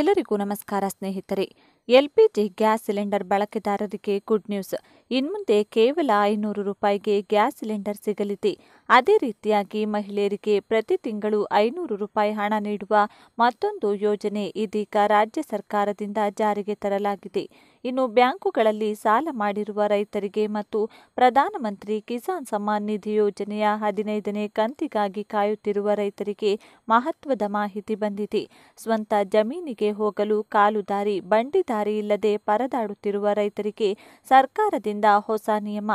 ಎಲ್ಲರಿಗೂ ನಮಸ್ಕಾರ ಸ್ನೇಹಿತರೆ L P G gas cylinder ಬಳಕೆದಾರರಿಗೆ ಗುಡ್ ನ್ಯೂಸ್ ಇನ್ಮುಂದೆ ಕೇವಲ ಐನೂರು ರೂಪಾಯಿಗೆ ಗ್ಯಾಸ್ ಸಿಲಿಂಡರ್ ಸಿಗಲಿದೆ ಅದೇ ರೀತಿಯಾಗಿ ಮಹಿಳೆಯರಿಗೆ ಪ್ರತಿ ತಿಂಗಳು ಐನೂರು ರೂಪಾಯಿ ಹಣ ನೀಡುವ ಮತ್ತೊಂದು ಯೋಜನೆ ಇದೀಗ ರಾಜ್ಯ ಸರ್ಕಾರದಿಂದ ಜಾರಿಗೆ ತರಲಾಗಿದೆ ಇನ್ನು ಬ್ಯಾಂಕುಗಳಲ್ಲಿ ಸಾಲ ಮಾಡಿರುವ ರೈತರಿಗೆ ಮತ್ತು ಪ್ರಧಾನಮಂತ್ರಿ ಕಿಸಾನ್ ಸಮ್ಮಾನ್ ನಿಧಿ ಯೋಜನೆಯ ಹದಿನೈದನೇ ಕಂತಿಗಾಗಿ ಕಾಯುತ್ತಿರುವ ರೈತರಿಗೆ ಮಹತ್ವದ ಮಾಹಿತಿ ಬಂದಿದೆ ಸ್ವಂತ ಜಮೀನಿಗೆ ಹೋಗಲು ಕಾಲು ದಾರಿ ಬಂಡಿ ದಾರಿ ಇಲ್ಲದೆ ಪರದಾಡುತ್ತಿರುವ ರೈತರಿಗೆ ಸರ್ಕಾರದಿಂದ ಹೊಸ ನಿಯಮ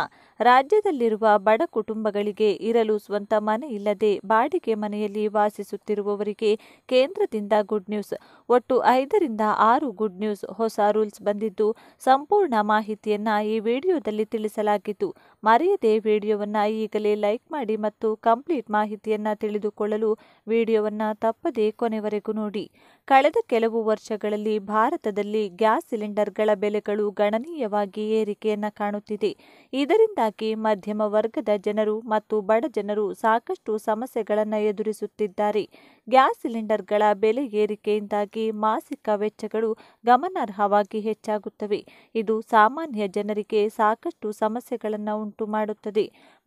ರಾಜ್ಯದಲ್ಲಿರುವ ಬಡ ಕುಟುಂಬಗಳಿಗೆ ಇರಲು ಸ್ವಂತ ಮನೆ ಇಲ್ಲದೆ ಬಾಡಿಗೆ ಮನೆಯಲ್ಲಿ ವಾಸಿಸುತ್ತಿರುವವರಿಗೆ ಕೇಂದ್ರದಿಂದ ಗುಡ್ ನ್ಯೂಸ್ ಒಟ್ಟು ಐದರಿಂದ ಆರು ಗುಡ್ ನ್ಯೂಸ್ ಹೊಸ ರೂಲ್ಸ್ ಬಂದಿದ್ದು ಸಂಪೂರ್ಣ ಮಾಹಿತಿಯನ್ನು ಈ ವಿಡಿಯೋದಲ್ಲಿ ತಿಳಿಸಲಾಗಿತ್ತು ಮರೆಯದೆ ವಿಡಿಯೋವನ್ನು ಈಗಲೇ ಲೈಕ್ ಮಾಡಿ ಮತ್ತು ಕಂಪ್ಲೀಟ್ ಮಾಹಿತಿಯನ್ನು ತಿಳಿದುಕೊಳ್ಳಲು ವಿಡಿಯೋವನ್ನು ತಪ್ಪದೇ ಕೊನೆವರೆಗೂ ನೋಡಿ ಕಳೆದ ಕೆಲವು ವರ್ಷಗಳಲ್ಲಿ ಭಾರತದಲ್ಲಿ ಗ್ಯಾಸ್ ಸಿಲಿಂಡರ್ಗಳ ಬೆಲೆಗಳು ಗಣನೀಯವಾಗಿ ಏರಿಕೆಯನ್ನು ಕಾಣುತ್ತಿದೆ ಇದರಿಂದಾಗಿ ಮಧ್ಯಮ ವರ್ಗದ ಜನರು ಮತ್ತು ಬಡ ಜನರು ಸಾಕಷ್ಟು ಸಮಸ್ಯೆಗಳನ್ನು ಎದುರಿಸುತ್ತಿದ್ದಾರೆ ಗ್ಯಾಸ್ ಸಿಲಿಂಡರ್ಗಳ ಬೆಲೆ ಏರಿಕೆಯಿಂದಾಗಿ ಮಾಸಿಕ ವೆಚ್ಚಗಳು ಗಮನಾರ್ಹವಾಗಿ ಹೆಚ್ಚಾಗುತ್ತವೆ ಇದು ಸಾಮಾನ್ಯ ಜನರಿಗೆ ಸಾಕಷ್ಟು ಸಮಸ್ಯೆಗಳನ್ನು ಉಂಟು ಮಾಡುತ್ತದೆ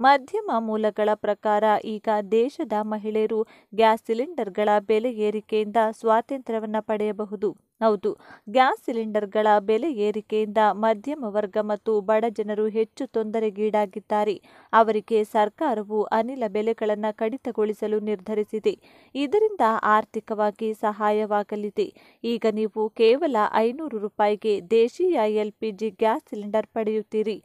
ಮಾಧ್ಯಮ ಮೂಲಗಳ ಪ್ರಕಾರ ಈಗ ದೇಶದ ಮಹಿಳೆಯರು ಗ್ಯಾಸ್ ಸಿಲಿಂಡರ್ಗಳ ಬೆಲೆ ಏರಿಕೆಯಿಂದ ಸ್ವಾತಂತ್ರ್ಯವನ್ನು ಪಡೆಯಬಹುದು ಹೌದು ಗ್ಯಾಸ್ ಸಿಲಿಂಡರ್ಗಳ ಬೆಲೆ ಏರಿಕೆಯಿಂದ ಮಧ್ಯಮ ವರ್ಗ ಮತ್ತು ಬಡ ಜನರು ಹೆಚ್ಚು ತೊಂದರೆಗೀಡಾಗಿದ್ದಾರೆ ಅವರಿಗೆ ಸರ್ಕಾರವು ಅನಿಲ ಬೆಲೆಗಳನ್ನು ಕಡಿತಗೊಳಿಸಲು ನಿರ್ಧರಿಸಿದೆ ಇದರಿಂದ ಆರ್ಥಿಕವಾಗಿ ಸಹಾಯವಾಗಲಿದೆ ಈಗ ನೀವು ಕೇವಲ ಐನೂರು ರೂಪಾಯಿಗೆ ದೇಶೀಯ ಎಲ್ಪಿಜಿ ಗ್ಯಾಸ್ ಸಿಲಿಂಡರ್ ಪಡೆಯುತ್ತೀರಿ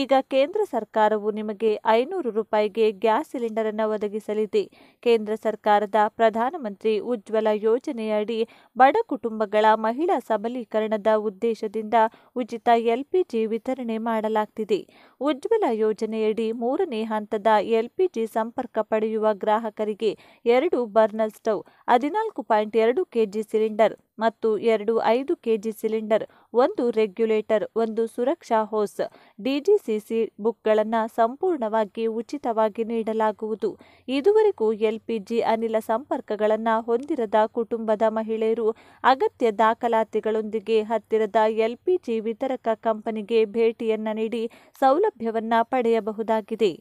ಈಗ ಕೇಂದ್ರ ಸರ್ಕಾರವು ನಿಮಗೆ ಐನೂರು ರೂಪಾಯಿಗೆ ಗ್ಯಾಸ್ ಸಿಲಿಂಡರ್ ಅನ್ನು ಒದಗಿಸಲಿದೆ ಕೇಂದ್ರ ಸರ್ಕಾರದ ಪ್ರಧಾನಮಂತ್ರಿ ಉಜ್ವಲ ಯೋಜನೆಯಡಿ ಬಡ ಕುಟುಂಬಗಳ ಮಹಿಳಾ ಸಬಲೀಕರಣದ ಉದ್ದೇಶದಿಂದ ಉಚಿತ ಎಲ್ಪಿಜಿ ವಿತರಣೆ ಮಾಡಲಾಗ್ತಿದೆ ಉಜ್ವಲ ಯೋಜನೆಯಡಿ ಮೂರನೇ ಹಂತದ ಎಲ್ಪಿಜಿ ಸಂಪರ್ಕ ಪಡೆಯುವ ಗ್ರಾಹಕರಿಗೆ ಎರಡು ಬರ್ನರ್ ಸ್ಟೌವ್ ಹದಿನಾಲ್ಕು ಪಾಯಿಂಟ್ ಎರಡು ಕೆಜಿ ಸಿಲಿಂಡರ್ ಮತ್ತು ಎರಡು ಐದು ಕೆಜಿ ಸಿಲಿಂಡರ್ ಒಂದು ರೆಗ್ಯುಲೇಟರ್ ಒಂದು ಸುರಕ್ಷಾ ಹೋಸ್ ಡಿಜಿಸಿಸಿ ಬುಕ್ಗಳನ್ನು ಸಂಪೂರ್ಣವಾಗಿ ಉಚಿತವಾಗಿ ನೀಡಲಾಗುವುದು ಇದುವರೆಗೂ ಎಲ್ಪಿಜಿ ಅನಿಲ ಸಂಪರ್ಕಗಳನ್ನು ಹೊಂದಿರದ ಕುಟುಂಬದ ಮಹಿಳೆಯರು ಅಗತ್ಯ ದಾಖಲಾತಿಗಳೊಂದಿಗೆ ಹತ್ತಿರದ ಎಲ್ಪಿಜಿ ವಿತರಕ ಕಂಪನಿಗೆ ಭೇಟಿಯನ್ನು ನೀಡಿ ಸೌಲಭ್ಯವನ್ನು ಪಡೆಯಬಹುದಾಗಿದೆ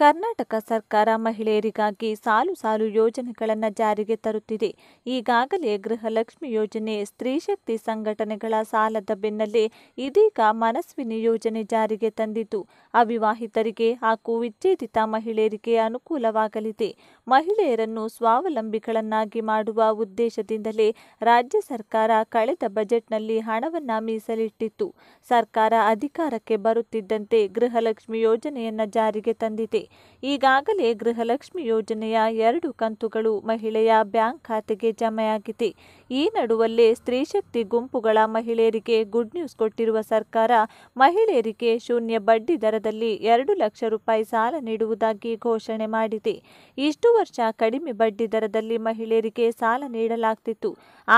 ಕರ್ನಾಟಕ ಸರ್ಕಾರ ಮಹಿಳೆಯರಿಗಾಗಿ ಸಾಲು ಸಾಲು ಯೋಜನೆಗಳನ್ನು ಜಾರಿಗೆ ತರುತ್ತಿದೆ ಈಗಾಗಲೇ ಗೃಹಲಕ್ಷ್ಮಿ ಯೋಜನೆ ಸ್ತ್ರೀಶಕ್ತಿ ಸಂಘಟನೆಗಳ ಸಾಲದ ಬೆನ್ನಲ್ಲೇ ಇದೀಗ ಮನಸ್ವಿನಿ ಯೋಜನೆ ಜಾರಿಗೆ ತಂದಿತು ಅವಿವಾಹಿತರಿಗೆ ಹಾಗೂ ವಿಚ್ಛೇದಿತ ಮಹಿಳೆಯರಿಗೆ ಅನುಕೂಲವಾಗಲಿದೆ ಮಹಿಳೆಯರನ್ನು ಸ್ವಾವಲಂಬಿಗಳನ್ನಾಗಿ ಮಾಡುವ ಉದ್ದೇಶದಿಂದಲೇ ರಾಜ್ಯ ಸರ್ಕಾರ ಕಳೆದ ಬಜೆಟ್ನಲ್ಲಿ ಹಣವನ್ನು ಮೀಸಲಿಟ್ಟಿತ್ತು ಸರ್ಕಾರ ಅಧಿಕಾರಕ್ಕೆ ಬರುತ್ತಿದ್ದಂತೆ ಗೃಹಲಕ್ಷ್ಮಿ ಯೋಜನೆಯನ್ನು ಜಾರಿಗೆ ತಂದಿದೆ ಈಗಾಗಲೇ ಗೃಹಲಕ್ಷ್ಮಿ ಯೋಜನೆಯ ಎರಡು ಕಂತುಗಳು ಮಹಿಳೆಯ ಬ್ಯಾಂಕ್ ಖಾತೆಗೆ ಜಮೆಯಾಗಿದೆ ಈ ನಡುವಲ್ಲೇ ಸ್ತ್ರೀಶಕ್ತಿ ಗುಂಪುಗಳ ಮಹಿಳೆಯರಿಗೆ ಗುಡ್ ನ್ಯೂಸ್ ಕೊಟ್ಟಿರುವ ಸರ್ಕಾರ ಮಹಿಳೆಯರಿಗೆ ಶೂನ್ಯ ಬಡ್ಡಿ ದರದಲ್ಲಿ ಎರಡು ಲಕ್ಷ ರೂಪಾಯಿ ಸಾಲ ನೀಡುವುದಾಗಿ ಘೋಷಣೆ ಮಾಡಿದೆ ಇಷ್ಟು ವರ್ಷ ಕಡಿಮೆ ಬಡ್ಡಿ ದರದಲ್ಲಿ ಮಹಿಳೆಯರಿಗೆ ಸಾಲ ನೀಡಲಾಗ್ತಿತ್ತು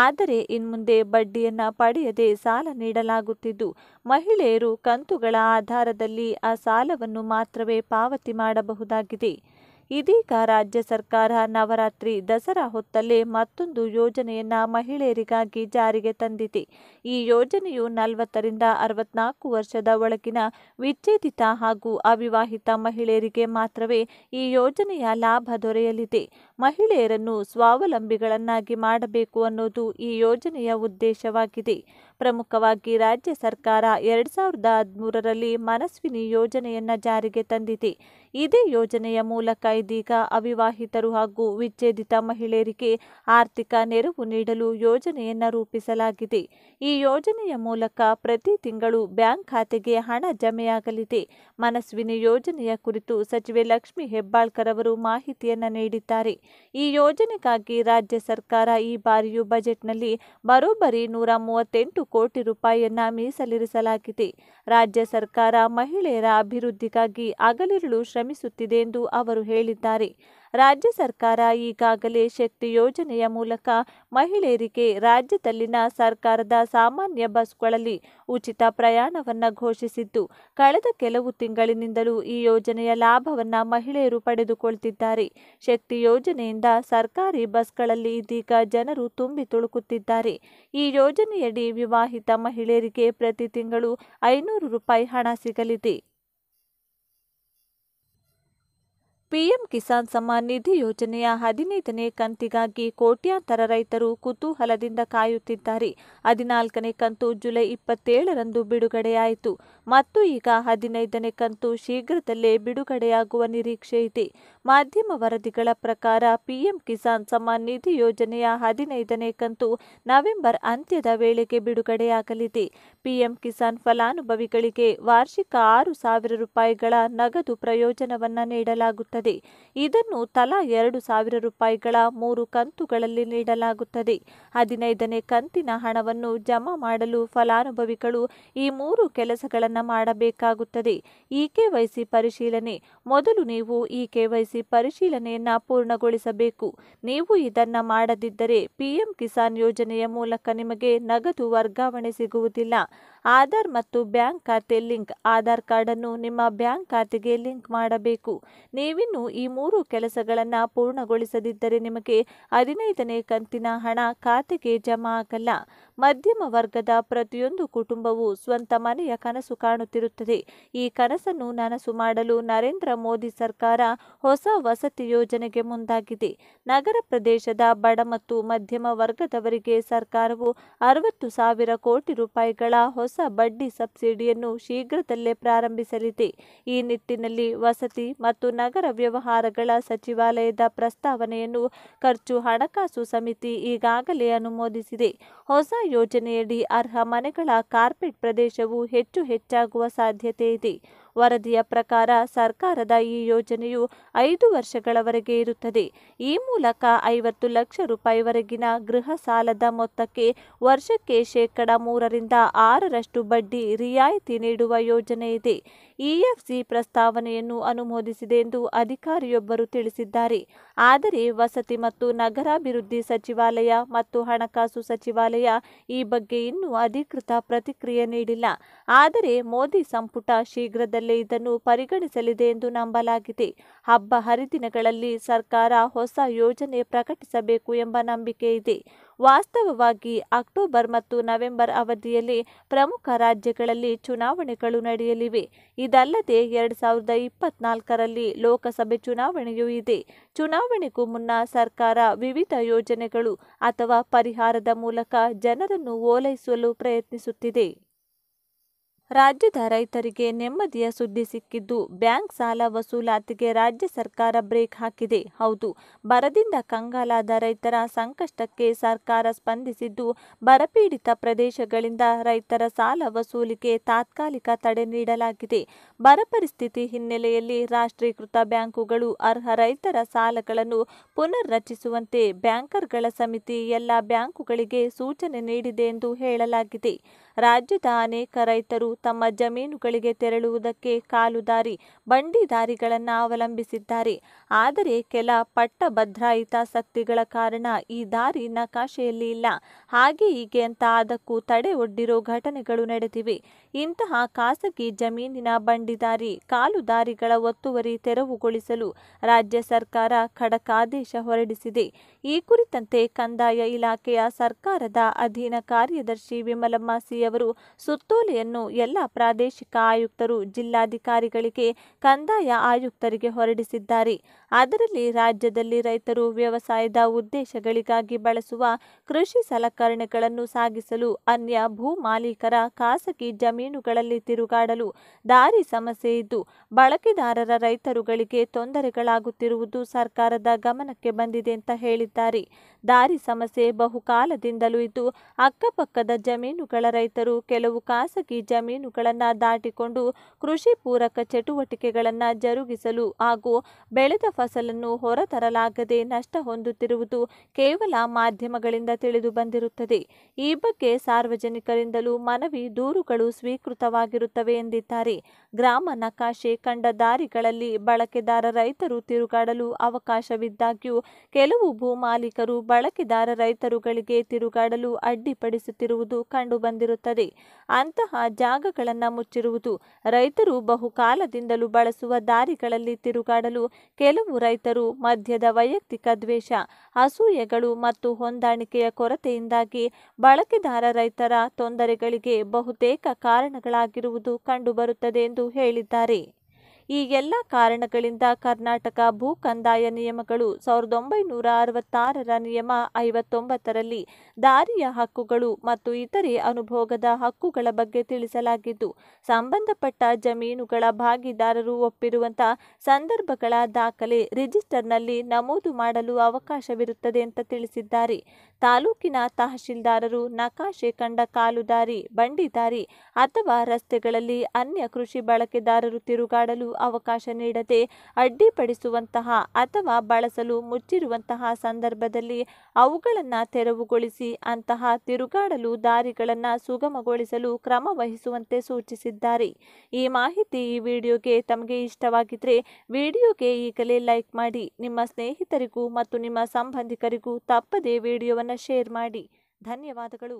ಆದರೆ ಇನ್ಮುಂದೆ ಬಡ್ಡಿಯನ್ನ ಪಡೆಯದೆ ಸಾಲ ನೀಡಲಾಗುತ್ತಿದ್ದು ಮಹಿಳೆಯರು ಕಂತುಗಳ ಆಧಾರದಲ್ಲಿ ಆ ಸಾಲವನ್ನು ಮಾತ್ರವೇ ಪಾವತಿ ಮಾಡ ಮಾಡಬಹುದಾಗಿದೆ ಇದೀಗ ರಾಜ್ಯ ಸರ್ಕಾರ ನವರಾತ್ರಿ ದಸರಾ ಹೊತ್ತಲ್ಲೇ ಮತ್ತೊಂದು ಯೋಜನೆಯನ್ನು ಮಹಿಳೆಯರಿಗಾಗಿ ಜಾರಿಗೆ ತಂದಿದೆ ಈ ಯೋಜನೆಯು ನಲವತ್ತರಿಂದ ಅರವತ್ನಾಲ್ಕು ವರ್ಷದ ಒಳಗಿನ ವಿಚ್ಛೇದಿತ ಹಾಗೂ ಅವಿವಾಹಿತ ಮಹಿಳೆಯರಿಗೆ ಮಾತ್ರವೇ ಈ ಯೋಜನೆಯ ಲಾಭ ದೊರೆಯಲಿದೆ ಮಹಿಳೆಯರನ್ನು ಸ್ವಾವಲಂಬಿಗಳನ್ನಾಗಿ ಮಾಡಬೇಕು ಅನ್ನೋದು ಈ ಯೋಜನೆಯ ಉದ್ದೇಶವಾಗಿದೆ ಪ್ರಮುಖವಾಗಿ ರಾಜ್ಯ ಸರ್ಕಾರ ಎರಡು ಸಾವಿರದ ಹದಿಮೂರರಲ್ಲಿ ಮನಸ್ವಿನಿ ಯೋಜನೆಯನ್ನು ಜಾರಿಗೆ ತಂದಿದೆ ಇದೇ ಯೋಜನೆಯ ಮೂಲಕ ಇದೀಗ ಅವಿವಾಹಿತರು ಹಾಗೂ ವಿಚ್ಛೇದಿತ ಮಹಿಳೆಯರಿಗೆ ಆರ್ಥಿಕ ನೆರವು ನೀಡಲು ಯೋಜನೆಯನ್ನು ರೂಪಿಸಲಾಗಿದೆ ಈ ಯೋಜನೆಯ ಮೂಲಕ ಪ್ರತಿ ತಿಂಗಳು ಬ್ಯಾಂಕ್ ಖಾತೆಗೆ ಹಣ ಜಮೆಯಾಗಲಿದೆ ಮನಸ್ವಿನಿ ಯೋಜನೆಯ ಕುರಿತು ಸಚಿವೆ ಲಕ್ಷ್ಮಿ ಹೆಬ್ಬಾಳ್ಕರ್ ಅವರು ಮಾಹಿತಿಯನ್ನು ನೀಡಿದ್ದಾರೆ ಈ ಯೋಜನೆಗಾಗಿ ರಾಜ್ಯ ಸರ್ಕಾರ ಈ ಬಾರಿಯೂ ಬಜೆಟ್ನಲ್ಲಿ ಬರೋಬ್ಬರಿ ನೂರ ಮೂವತ್ತೆಂಟು ಕೋಟಿ ರೂಪಾಯಿಯನ್ನ ಮೀಸಲಿರಿಸಲಾಗಿದೆ ರಾಜ್ಯ ಸರ್ಕಾರ ಮಹಿಳೆಯರ ಅಭಿವೃದ್ಧಿಗಾಗಿ ಅಗಲಿರುಳು ಶ್ರಮಿಸುತ್ತಿದೆ ಎಂದು ಅವರು ಹೇಳಿದ್ದಾರೆ ರಾಜ್ಯ ಸರ್ಕಾರ ಈಗಾಗಲೇ ಶಕ್ತಿ ಯೋಜನೆಯ ಮೂಲಕ ಮಹಿಳೆಯರಿಗೆ ರಾಜ್ಯದಲ್ಲಿನ ಸರ್ಕಾರದ ಸಾಮಾನ್ಯ ಬಸ್ಗಳಲ್ಲಿ ಉಚಿತ ಪ್ರಯಾಣವನ್ನು ಘೋಷಿಸಿದ್ದು ಕಳೆದ ಕೆಲವು ತಿಂಗಳಿನಿಂದಲೂ ಈ ಯೋಜನೆಯ ಲಾಭವನ್ನು ಮಹಿಳೆಯರು ಪಡೆದುಕೊಳ್ತಿದ್ದಾರೆ ಶಕ್ತಿ ಯೋಜನೆಯಿಂದ ಸರ್ಕಾರಿ ಬಸ್ಗಳಲ್ಲಿ ಇದೀಗ ಜನರು ತುಂಬಿ ತುಳುಕುತ್ತಿದ್ದಾರೆ ಈ ಯೋಜನೆಯಡಿ ವಿವಾಹಿತ ಮಹಿಳೆಯರಿಗೆ ಪ್ರತಿ ತಿಂಗಳು ಐನೂರು ರೂಪಾಯಿ ಹಣ ಸಿಗಲಿದೆ ಪಿಎಂ ಕಿಸಾನ್ ಸಮ್ಮಾನ್ ನಿಧಿ ಯೋಜನೆಯ ಹದಿನೈದನೇ ಕಂತಿಗಾಗಿ ಕೋಟ್ಯಾಂತರ ರೈತರು ಕುತೂಹಲದಿಂದ ಕಾಯುತ್ತಿದ್ದಾರೆ ಹದಿನಾಲ್ಕನೇ ಕಂತು ಜುಲೈ ಇಪ್ಪತ್ತೇಳರಂದು ಬಿಡುಗಡೆಯಾಯಿತು ಮತ್ತು ಈಗ ಹದಿನೈದನೇ ಕಂತು ಶೀಘ್ರದಲ್ಲೇ ಬಿಡುಗಡೆಯಾಗುವ ನಿರೀಕ್ಷೆ ಇದೆ ಮಾಧ್ಯಮ ವರದಿಗಳ ಪ್ರಕಾರ ಪಿಎಂ ಕಿಸಾನ್ ಸಮ್ಮಾನ್ ನಿಧಿ ಯೋಜನೆಯ ಹದಿನೈದನೇ ಕಂತು ನವೆಂಬರ್ ಅಂತ್ಯದ ವೇಳೆಗೆ ಬಿಡುಗಡೆಯಾಗಲಿದೆ ಪಿಎಂ ಕಿಸಾನ್ ಫಲಾನುಭವಿಗಳಿಗೆ ವಾರ್ಷಿಕ ಆರು ಸಾವಿರ ರೂಪಾಯಿಗಳ ನಗದು ಪ್ರಯೋಜನವನ್ನು ನೀಡಲಾಗುತ್ತದೆ ಇದನ್ನು ತಲಾ ಎರಡು ಸಾವಿರ ರೂಪಾಯಿಗಳ ಮೂರು ಕಂತುಗಳಲ್ಲಿ ನೀಡಲಾಗುತ್ತದೆ ಹದಿನೈದನೇ ಕಂತಿನ ಹಣವನ್ನು ಜಮಾ ಮಾಡಲು ಫಲಾನುಭವಿಗಳು ಈ ಮೂರು ಕೆಲಸಗಳನ್ನು ಮಾಡಬೇಕಾಗುತ್ತದೆ ಇಕೆವೈಸಿ ಕೆವೈಸಿ ಪರಿಶೀಲನೆ ಮೊದಲು ನೀವು ಇ ಕೆವೈಸಿ ನಡೆಸಿ ಪರಿಶೀಲನೆಯನ್ನು ಪೂರ್ಣಗೊಳಿಸಬೇಕು ನೀವು ಇದನ್ನ ಮಾಡದಿದ್ದರೆ ಪಿಎಂ ಕಿಸಾನ್ ಯೋಜನೆಯ ಮೂಲಕ ನಿಮಗೆ ನಗದು ವರ್ಗಾವಣೆ ಸಿಗುವುದಿಲ್ಲ ಆಧಾರ್ ಮತ್ತು ಬ್ಯಾಂಕ್ ಖಾತೆ ಲಿಂಕ್ ಆಧಾರ್ ಕಾರ್ಡನ್ನು ನಿಮ್ಮ ಬ್ಯಾಂಕ್ ಖಾತೆಗೆ ಲಿಂಕ್ ಮಾಡಬೇಕು ನೀವಿನ್ನು ಈ ಮೂರು ಕೆಲಸಗಳನ್ನು ಪೂರ್ಣಗೊಳಿಸದಿದ್ದರೆ ನಿಮಗೆ ಹದಿನೈದನೇ ಕಂತಿನ ಹಣ ಖಾತೆಗೆ ಜಮಾ ಆಗಲ್ಲ ಮಧ್ಯಮ ವರ್ಗದ ಪ್ರತಿಯೊಂದು ಕುಟುಂಬವು ಸ್ವಂತ ಮನೆಯ ಕನಸು ಕಾಣುತ್ತಿರುತ್ತದೆ ಈ ಕನಸನ್ನು ನನಸು ಮಾಡಲು ನರೇಂದ್ರ ಮೋದಿ ಸರ್ಕಾರ ಹೊಸ ವಸತಿ ಯೋಜನೆಗೆ ಮುಂದಾಗಿದೆ ನಗರ ಪ್ರದೇಶದ ಬಡ ಮತ್ತು ಮಧ್ಯಮ ವರ್ಗದವರಿಗೆ ಸರ್ಕಾರವು ಅರವತ್ತು ಸಾವಿರ ಕೋಟಿ ರೂಪಾಯಿಗಳ ಹೊಸ ಹೊಸ ಬಡ್ಡಿ ಸಬ್ಸಿಡಿಯನ್ನು ಶೀಘ್ರದಲ್ಲೇ ಪ್ರಾರಂಭಿಸಲಿದೆ ಈ ನಿಟ್ಟಿನಲ್ಲಿ ವಸತಿ ಮತ್ತು ನಗರ ವ್ಯವಹಾರಗಳ ಸಚಿವಾಲಯದ ಪ್ರಸ್ತಾವನೆಯನ್ನು ಖರ್ಚು ಹಣಕಾಸು ಸಮಿತಿ ಈಗಾಗಲೇ ಅನುಮೋದಿಸಿದೆ ಹೊಸ ಯೋಜನೆಯಡಿ ಅರ್ಹ ಮನೆಗಳ ಕಾರ್ಪೆಟ್ ಪ್ರದೇಶವು ಹೆಚ್ಚು ಹೆಚ್ಚಾಗುವ ಸಾಧ್ಯತೆ ಇದೆ ವರದಿಯ ಪ್ರಕಾರ ಸರ್ಕಾರದ ಈ ಯೋಜನೆಯು ಐದು ವರ್ಷಗಳವರೆಗೆ ಇರುತ್ತದೆ ಈ ಮೂಲಕ ಐವತ್ತು ಲಕ್ಷ ರೂಪಾಯಿವರೆಗಿನ ಗೃಹ ಸಾಲದ ಮೊತ್ತಕ್ಕೆ ವರ್ಷಕ್ಕೆ ಶೇಕಡ ಮೂರರಿಂದ ಆರರಷ್ಟು ಬಡ್ಡಿ ರಿಯಾಯಿತಿ ನೀಡುವ ಯೋಜನೆ ಇದೆ ಇಎಫ್ಸಿ ಪ್ರಸ್ತಾವನೆಯನ್ನು ಅನುಮೋದಿಸಿದೆ ಎಂದು ಅಧಿಕಾರಿಯೊಬ್ಬರು ತಿಳಿಸಿದ್ದಾರೆ ಆದರೆ ವಸತಿ ಮತ್ತು ನಗರಾಭಿವೃದ್ಧಿ ಸಚಿವಾಲಯ ಮತ್ತು ಹಣಕಾಸು ಸಚಿವಾಲಯ ಈ ಬಗ್ಗೆ ಇನ್ನೂ ಅಧಿಕೃತ ಪ್ರತಿಕ್ರಿಯೆ ನೀಡಿಲ್ಲ ಆದರೆ ಮೋದಿ ಸಂಪುಟ ಶೀಘ್ರದಲ್ಲೇ ಇದನ್ನು ಪರಿಗಣಿಸಲಿದೆ ಎಂದು ನಂಬಲಾಗಿದೆ ಹಬ್ಬ ಹರಿದಿನಗಳಲ್ಲಿ ಸರ್ಕಾರ ಹೊಸ ಯೋಜನೆ ಪ್ರಕಟಿಸಬೇಕು ಎಂಬ ನಂಬಿಕೆ ಇದೆ ವಾಸ್ತವವಾಗಿ ಅಕ್ಟೋಬರ್ ಮತ್ತು ನವೆಂಬರ್ ಅವಧಿಯಲ್ಲಿ ಪ್ರಮುಖ ರಾಜ್ಯಗಳಲ್ಲಿ ಚುನಾವಣೆಗಳು ನಡೆಯಲಿವೆ ಇದಲ್ಲದೆ ಎರಡು ಸಾವಿರದ ಇಪ್ಪತ್ನಾಲ್ಕರಲ್ಲಿ ಲೋಕಸಭೆ ಚುನಾವಣೆಯೂ ಇದೆ ಚುನಾವಣೆಗೂ ಮುನ್ನ ಸರ್ಕಾರ ವಿವಿಧ ಯೋಜನೆಗಳು ಅಥವಾ ಪರಿಹಾರದ ಮೂಲಕ ಜನರನ್ನು ಓಲೈಸಲು ಪ್ರಯತ್ನಿಸುತ್ತಿದೆ ರಾಜ್ಯದ ರೈತರಿಗೆ ನೆಮ್ಮದಿಯ ಸುದ್ದಿ ಸಿಕ್ಕಿದ್ದು ಬ್ಯಾಂಕ್ ಸಾಲ ವಸೂಲಾತಿಗೆ ರಾಜ್ಯ ಸರ್ಕಾರ ಬ್ರೇಕ್ ಹಾಕಿದೆ ಹೌದು ಬರದಿಂದ ಕಂಗಾಲಾದ ರೈತರ ಸಂಕಷ್ಟಕ್ಕೆ ಸರ್ಕಾರ ಸ್ಪಂದಿಸಿದ್ದು ಬರಪೀಡಿತ ಪ್ರದೇಶಗಳಿಂದ ರೈತರ ಸಾಲ ವಸೂಲಿಗೆ ತಾತ್ಕಾಲಿಕ ತಡೆ ನೀಡಲಾಗಿದೆ ಬರ ಪರಿಸ್ಥಿತಿ ಹಿನ್ನೆಲೆಯಲ್ಲಿ ರಾಷ್ಟ್ರೀಕೃತ ಬ್ಯಾಂಕುಗಳು ಅರ್ಹ ರೈತರ ಸಾಲಗಳನ್ನು ಪುನರ್ ರಚಿಸುವಂತೆ ಬ್ಯಾಂಕರ್ಗಳ ಸಮಿತಿ ಎಲ್ಲ ಬ್ಯಾಂಕುಗಳಿಗೆ ಸೂಚನೆ ನೀಡಿದೆ ಎಂದು ಹೇಳಲಾಗಿದೆ ರಾಜ್ಯದ ಅನೇಕ ರೈತರು ತಮ್ಮ ಜಮೀನುಗಳಿಗೆ ತೆರಳುವುದಕ್ಕೆ ಕಾಲುದಾರಿ ಬಂಡಿ ದಾರಿಗಳನ್ನು ಅವಲಂಬಿಸಿದ್ದಾರೆ ಆದರೆ ಕೆಲ ಪಟ್ಟಭದ್ರ ಕಾರಣ ಈ ದಾರಿ ನಕಾಶೆಯಲ್ಲಿ ಇಲ್ಲ ಹಾಗೆ ಹೀಗೆ ಅಂತ ಅದಕ್ಕೂ ತಡೆ ಒಡ್ಡಿರೋ ಘಟನೆಗಳು ನಡೆದಿವೆ ಇಂತಹ ಖಾಸಗಿ ಜಮೀನಿನ ಬಂಡಿದಾರಿ ಕಾಲುದಾರಿಗಳ ಒತ್ತುವರಿ ತೆರವುಗೊಳಿಸಲು ರಾಜ್ಯ ಸರ್ಕಾರ ಖಡಕ್ ಆದೇಶ ಹೊರಡಿಸಿದೆ ಈ ಕುರಿತಂತೆ ಕಂದಾಯ ಇಲಾಖೆಯ ಸರ್ಕಾರದ ಅಧೀನ ಕಾರ್ಯದರ್ಶಿ ಸಿ ಅವರು ಸುತ್ತೋಲೆಯನ್ನು ಎಲ್ಲ ಪ್ರಾದೇಶಿಕ ಆಯುಕ್ತರು ಜಿಲ್ಲಾಧಿಕಾರಿಗಳಿಗೆ ಕಂದಾಯ ಆಯುಕ್ತರಿಗೆ ಹೊರಡಿಸಿದ್ದಾರೆ ಅದರಲ್ಲಿ ರಾಜ್ಯದಲ್ಲಿ ರೈತರು ವ್ಯವಸಾಯದ ಉದ್ದೇಶಗಳಿಗಾಗಿ ಬಳಸುವ ಕೃಷಿ ಸಲಕರಣೆಗಳನ್ನು ಸಾಗಿಸಲು ಅನ್ಯ ಭೂ ಮಾಲೀಕರ ಖಾಸಗಿ ಜಮೀನುಗಳಲ್ಲಿ ತಿರುಗಾಡಲು ದಾರಿ ಸಮಸ್ಯೆ ಇದ್ದು ಬಳಕೆದಾರರ ರೈತರುಗಳಿಗೆ ತೊಂದರೆಗಳಾಗುತ್ತಿರುವುದು ಸರ್ಕಾರದ ಗಮನಕ್ಕೆ ಬಂದಿದೆ ಅಂತ ಹೇಳಿದ್ದಾರೆ ದಾರಿ ಸಮಸ್ಯೆ ಬಹುಕಾಲದಿಂದಲೂ ಇದ್ದು ಅಕ್ಕಪಕ್ಕದ ಜಮೀನುಗಳ ರೈತರು ಕೆಲವು ಖಾಸಗಿ ಜಮೀನುಗಳನ್ನು ದಾಟಿಕೊಂಡು ಕೃಷಿ ಪೂರಕ ಚಟುವಟಿಕೆಗಳನ್ನು ಜರುಗಿಸಲು ಹಾಗೂ ಬೆಳೆದ ಫಸಲನ್ನು ಹೊರತರಲಾಗದೆ ನಷ್ಟ ಹೊಂದುತ್ತಿರುವುದು ಕೇವಲ ಮಾಧ್ಯಮಗಳಿಂದ ತಿಳಿದು ಬಂದಿರುತ್ತದೆ ಈ ಬಗ್ಗೆ ಸಾರ್ವಜನಿಕರಿಂದಲೂ ಮನವಿ ದೂರುಗಳು ಸ್ವೀಕೃತವಾಗಿರುತ್ತವೆ ಎಂದಿದ್ದಾರೆ ಗ್ರಾಮ ನಕಾಶೆ ಕಂಡ ದಾರಿಗಳಲ್ಲಿ ಬಳಕೆದಾರ ರೈತರು ತಿರುಗಾಡಲು ಅವಕಾಶವಿದ್ದಾಗ್ಯೂ ಕೆಲವು ಭೂಮಾಲೀಕರು ಬಳಕೆದಾರ ರೈತರುಗಳಿಗೆ ತಿರುಗಾಡಲು ಅಡ್ಡಿಪಡಿಸುತ್ತಿರುವುದು ಕಂಡುಬಂದಿರುತ್ತದೆ ಅಂತಹ ಜಾಗಗಳನ್ನು ಮುಚ್ಚಿರುವುದು ರೈತರು ಬಹುಕಾಲದಿಂದಲೂ ಬಳಸುವ ದಾರಿಗಳಲ್ಲಿ ತಿರುಗಾಡಲು ಕೆಲವು ರೈತರು ಮಧ್ಯದ ವೈಯಕ್ತಿಕ ದ್ವೇಷ ಅಸೂಯೆಗಳು ಮತ್ತು ಹೊಂದಾಣಿಕೆಯ ಕೊರತೆಯಿಂದಾಗಿ ಬಳಕೆದಾರ ರೈತರ ತೊಂದರೆಗಳಿಗೆ ಬಹುತೇಕ ಕಾರಣಗಳಾಗಿರುವುದು ಕಂಡುಬರುತ್ತದೆ ಎಂದು ಹೇಳಿದ್ದಾರೆ ಈ ಎಲ್ಲ ಕಾರಣಗಳಿಂದ ಕರ್ನಾಟಕ ಭೂ ಕಂದಾಯ ನಿಯಮಗಳು ಸಾವಿರದ ಒಂಬೈನೂರ ಅರವತ್ತಾರರ ನಿಯಮ ಐವತ್ತೊಂಬತ್ತರಲ್ಲಿ ದಾರಿಯ ಹಕ್ಕುಗಳು ಮತ್ತು ಇತರೆ ಅನುಭೋಗದ ಹಕ್ಕುಗಳ ಬಗ್ಗೆ ತಿಳಿಸಲಾಗಿದ್ದು ಸಂಬಂಧಪಟ್ಟ ಜಮೀನುಗಳ ಭಾಗಿದಾರರು ಒಪ್ಪಿರುವಂತಹ ಸಂದರ್ಭಗಳ ದಾಖಲೆ ರಿಜಿಸ್ಟರ್ನಲ್ಲಿ ನಮೂದು ಮಾಡಲು ಅವಕಾಶವಿರುತ್ತದೆ ಅಂತ ತಿಳಿಸಿದ್ದಾರೆ ತಾಲೂಕಿನ ತಹಶೀಲ್ದಾರರು ನಕಾಶೆ ಕಂಡ ಕಾಲುದಾರಿ ಬಂಡಿದಾರಿ ಅಥವಾ ರಸ್ತೆಗಳಲ್ಲಿ ಅನ್ಯ ಕೃಷಿ ಬಳಕೆದಾರರು ತಿರುಗಾಡಲು ಅವಕಾಶ ನೀಡದೆ ಅಡ್ಡಿಪಡಿಸುವಂತಹ ಅಥವಾ ಬಳಸಲು ಮುಚ್ಚಿರುವಂತಹ ಸಂದರ್ಭದಲ್ಲಿ ಅವುಗಳನ್ನು ತೆರವುಗೊಳಿಸಿ ಅಂತಹ ತಿರುಗಾಡಲು ದಾರಿಗಳನ್ನು ಸುಗಮಗೊಳಿಸಲು ಕ್ರಮ ವಹಿಸುವಂತೆ ಸೂಚಿಸಿದ್ದಾರೆ ಈ ಮಾಹಿತಿ ಈ ವಿಡಿಯೋಗೆ ತಮಗೆ ಇಷ್ಟವಾಗಿದ್ರೆ ವಿಡಿಯೋಗೆ ಈಗಲೇ ಲೈಕ್ ಮಾಡಿ ನಿಮ್ಮ ಸ್ನೇಹಿತರಿಗೂ ಮತ್ತು ನಿಮ್ಮ ಸಂಬಂಧಿಕರಿಗೂ ತಪ್ಪದೇ ವಿಡಿಯೋವನ್ನು ಶೇರ್ ಮಾಡಿ ಧನ್ಯವಾದಗಳು